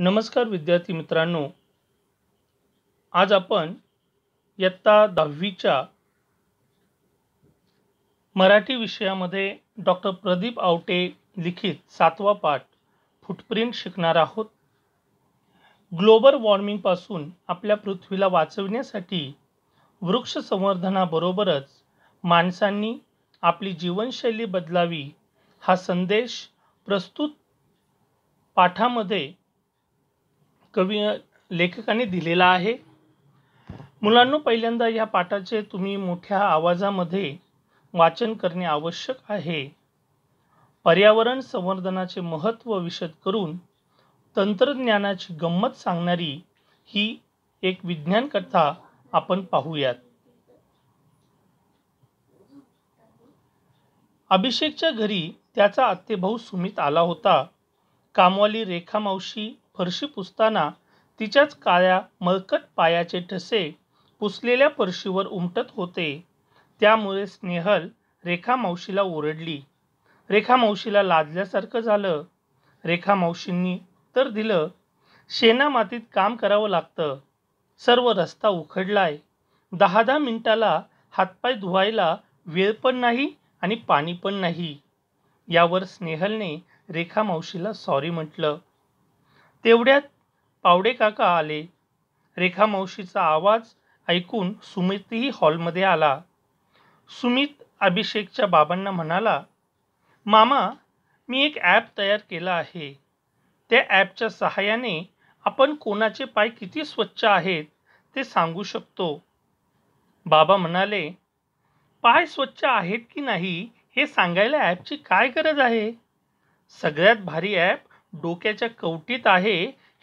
नमस्कार विद्यार्थी मित्रांनो आज आपण इयत्ता दहावीच्या मराठी विषयामध्ये डॉक्टर प्रदीप आवटे लिखित सातवा पाठ फुटप्रिंट शिकणार आहोत ग्लोबल वॉर्मिंगपासून आपल्या पृथ्वीला वाचविण्यासाठी वृक्ष संवर्धनाबरोबरच माणसांनी आपली जीवनशैली बदलावी हा संदेश प्रस्तुत पाठामध्ये कवी लेखकाने दिलेला आहे मुलांनो पहिल्यांदा या पाठाचे तुम्ही मोठ्या आवाजामध्ये वाचन करणे आवश्यक आहे पर्यावरण संवर्धनाचे महत्त्व विशद करून तंत्रज्ञानाची गंमत सांगणारी ही एक विज्ञान कथा आपण पाहूयात अभिषेकच्या घरी त्याचा आत्तेभाऊ सुमित आला होता कामवाली रेखा मावशी फरशी पुसताना तिच्याच काळ्या मळकट पायाचे ठसे पुसलेल्या फरशीवर उमटत होते त्यामुळे स्नेहल रेखा मावशीला ओरडली रेखा मावशीला लाजल्यासारखं झालं रेखा मावशींनी तर दिलं शेना मातीत काम करावं लागतं सर्व रस्ता उखडलाय दहा दहा मिनिटाला हातपाय धुवायला वेळ पण नाही आणि पाणी पण नाही यावर स्नेहलने रेखा मावशीला सॉरी म्हटलं तेवढ्यात पावडे काका आले रेखा मावशीचा आवाज ऐकून सुमितही हॉलमध्ये आला सुमित अभिषेकच्या बाबांना म्हणाला मामा मी एक ॲप तयार केला आहे त्या ॲपच्या सहाय्याने आपण कोणाचे पाय किती स्वच्छ आहेत ते सांगू शकतो बाबा म्हणाले पाय स्वच्छ आहेत की नाही हे सांगायला ॲपची काय गरज आहे सगळ्यात भारी ॲप डोक्याच्या कवटीत आहे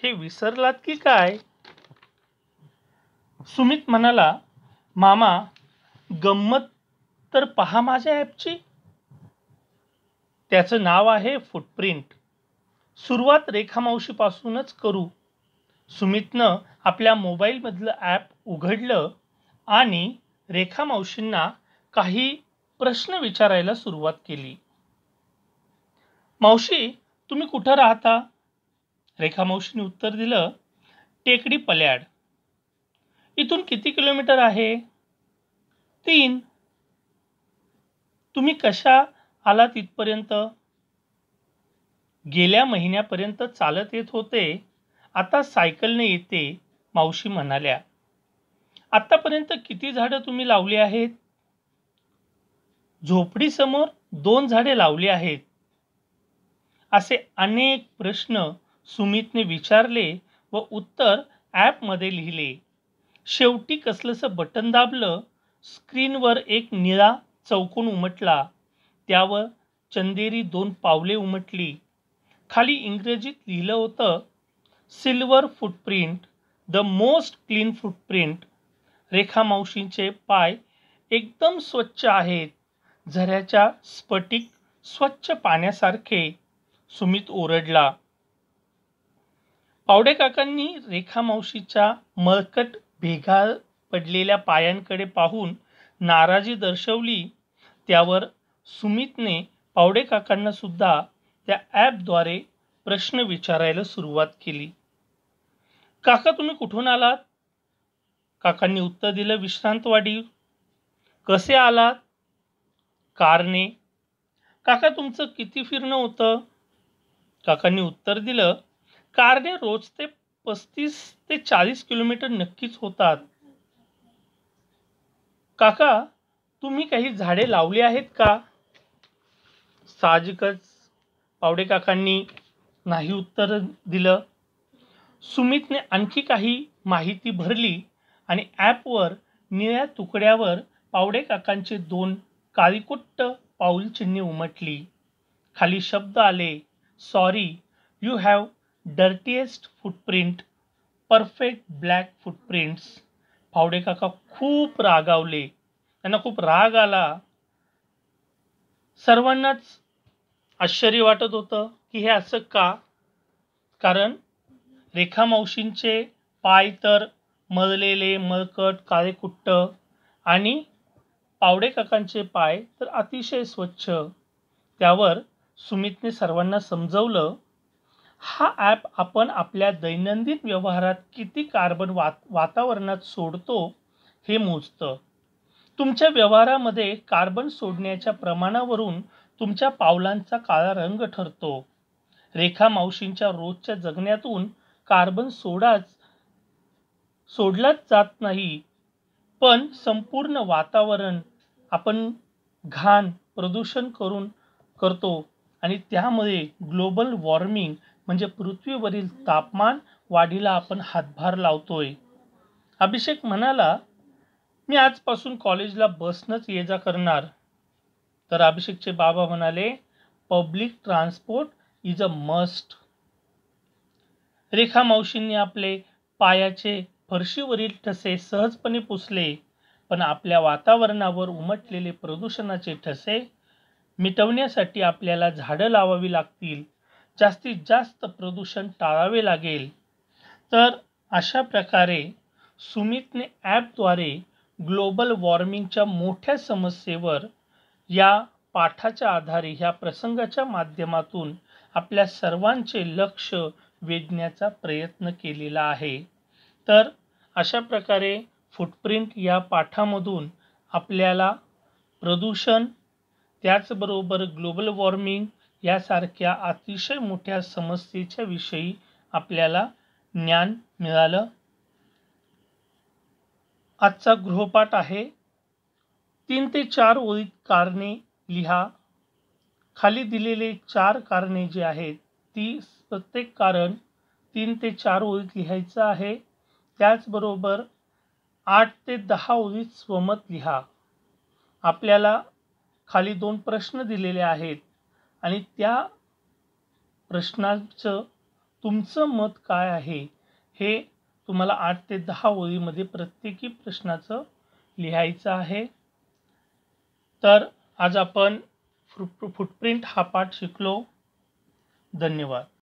हे विसरलात की काय सुमित म्हणाला मामा गंमत तर पहा माझ्या ॲपची त्याचं नाव आहे फुटप्रिंट सुरुवात रेखामावशीपासूनच करू सुमितनं आपल्या मोबाईलमधलं ॲप उघडलं आणि रेखामावशींना काही प्रश्न विचारायला सुरुवात केली मावशी तुम्ही कुठं राहता रेखा मावशीने उत्तर दिलं टेकडी पल्याड इथून किती किलोमीटर आहे तीन तुम्ही कशा आलात इथपर्यंत गेल्या महिन्यापर्यंत चालत येत होते आता सायकलने येते मावशी म्हणाल्या आत्तापर्यंत किती झाडं तुम्ही लावली आहेत झोपडीसमोर दोन झाडे लावली आहेत असे अनेक प्रश्न सुमितने विचारले व उत्तर ॲपमध्ये लिहिले शेवटी कसलंसं बटन दाबलं स्क्रीनवर एक निळा चौकोन उमटला त्यावर चंदेरी दोन पावले उमटली खाली इंग्रजीत लिहिलं होतं silver footprint the most clean footprint Rekha मावशींचे पाय एकदम स्वच्छ आहेत झऱ्याच्या स्फटिक स्वच्छ पाण्यासारखे सुमित ओरडला पावडे काकांनी रेखा मावशीच्या मळकट भेगा पडलेल्या पायांकडे पाहून नाराजी दर्शवली त्यावर सुमितने पावडे काकांना सुद्धा त्या ॲपद्वारे प्रश्न विचारायला सुरुवात केली काका तुम्ही कुठून आलात काकांनी उत्तर दिलं विश्रांतवाडी कसे आलात कारने काका तुमचं किती फिरणं होतं काकांनी उत्तर दिलं कारने रोज ते पस्तीस ते चाळीस किलोमीटर नक्कीच होतात काका तुम्ही काही झाडे लावली आहेत का साहजिकच पावडे काकांनी नाही उत्तर दिलं सुमितने आणखी काही माहिती भरली आणि ॲपवर निळ्या तुकड्यावर पावडे काकांचे दोन काळीकुट्ट पाऊल चिन्हे उमटली खाली शब्द आले sorry you have dirtiest footprint perfect black footprints Phawde काका खूप रागावले त्यांना खूप राग आला सर्वांनाच आश्चर्य वाटत होतं की हे असं का कारण रेखा मावशींचे पाय तर मळलेले मळकट कुट्ट आणि पावडे काकांचे पाय तर अतिशय स्वच्छ त्यावर सुमितने सर्वांना समजवलं हा ॲप आपण आपल्या दैनंदिन व्यवहारात किती कार्बन वात वातावरणात सोडतो हे मोजतं तुमच्या व्यवहारामध्ये कार्बन सोडण्याच्या प्रमाणावरून तुमच्या पावलांचा काळा रंग ठरतो रेखा मावशींच्या रोजच्या जगण्यातून कार्बन सोडाच सोडलाच जात नाही पण संपूर्ण वातावरण आपण घाण प्रदूषण करून करतो आणि त्यामध्ये ग्लोबल वॉर्मिंग म्हणजे पृथ्वीवरील तापमान वाढीला आपण हातभार लावतोय अभिषेक म्हणाला मी आजपासून कॉलेजला बसनंच ये जा करणार तर अभिषेकचे बाबा म्हणाले public transport is a must Rekha मावशींनी आपले पायाचे फरशीवरील ठसे सहजपणे पुसले पण आपल्या वातावरणावर उमटलेले प्रदूषणाचे ठसे मिटवण्यासाठी आपल्याला झाडं लावावी लागतील जास्तीत जास्त प्रदूषण टाळावे लागेल तर अशा प्रकारे सुमितने ॲपद्वारे ग्लोबल वॉर्मिंगच्या मोठ्या समस्येवर या पाठाच्या आधारे ह्या प्रसंगाच्या माध्यमातून आपल्या सर्वांचे लक्ष वेधण्याचा प्रयत्न केलेला आहे तर अशा प्रकारे फुटप्रिंट या पाठामधून आपल्याला प्रदूषण त्याचबरोबर ग्लोबल वॉर्मिंग यासारख्या अतिशय मोठ्या समस्येच्या विषयी आपल्याला ज्ञान मिळालं आजचा गृहपाठ आहे तीन ते चार ओळीत कारणे लिहा खाली दिलेले चार कारणे जी आहेत ती प्रत्येक कारण तीन ते चार ओळीत लिहायचं आहे त्याचबरोबर आठ ते दहा ओळीत स्वमत लिहा आपल्याला खाली दोन प्रश्न दिलेले आहेत आणि त्या प्रश्नाचं तुमचं मत काय आहे हे तुम्हाला आठ ते दहा ओळीमध्ये प्रत्येकी प्रश्नाचं लिहायचं आहे तर आज आपण फुटप्रिंट हा पाठ शिकलो धन्यवाद